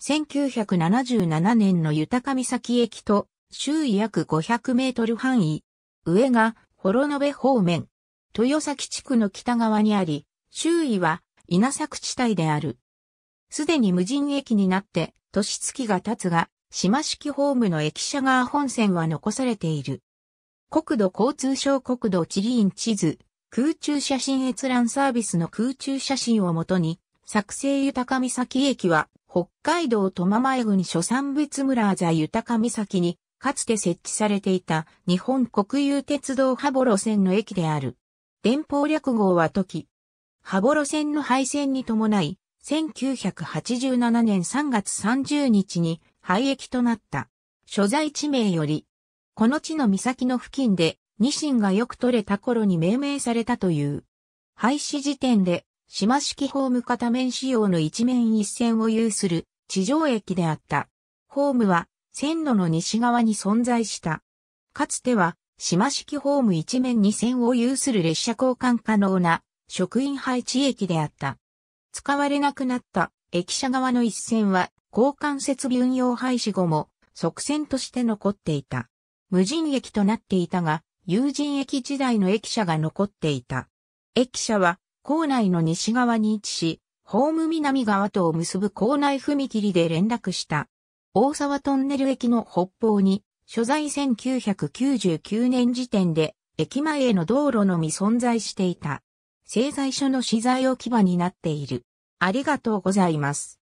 1977年の豊上岬駅と周囲約500メートル範囲、上が幌延方面、豊崎地区の北側にあり、周囲は稲作地帯である。すでに無人駅になって年月が経つが、島式ホームの駅舎側本線は残されている。国土交通省国土地理院地図、空中写真閲覧サービスの空中写真をもとに、作成豊上岬駅は北海道苫前郡諸産物村あざ豊岬に、かつて設置されていた日本国有鉄道羽幌線の駅である。電報略号は時。羽幌線の廃線に伴い、1987年3月30日に廃駅となった。所在地名より、この地の岬の付近でニシンがよく取れた頃に命名されたという。廃止時点で島式ホーム片面仕様の一面一線を有する地上駅であった。ホームは線路の西側に存在した。かつては島式ホーム一面二線を有する列車交換可能な職員配置駅であった。使われなくなった駅舎側の一線は交換設備運用廃止後も側線として残っていた。無人駅となっていたが、有人駅時代の駅舎が残っていた。駅舎は校内の西側に位置し、ホーム南側とを結ぶ校内踏切で連絡した。大沢トンネル駅の北方に、所在1999年時点で、駅前への道路のみ存在していた。製材所の資材置き場になっている。ありがとうございます。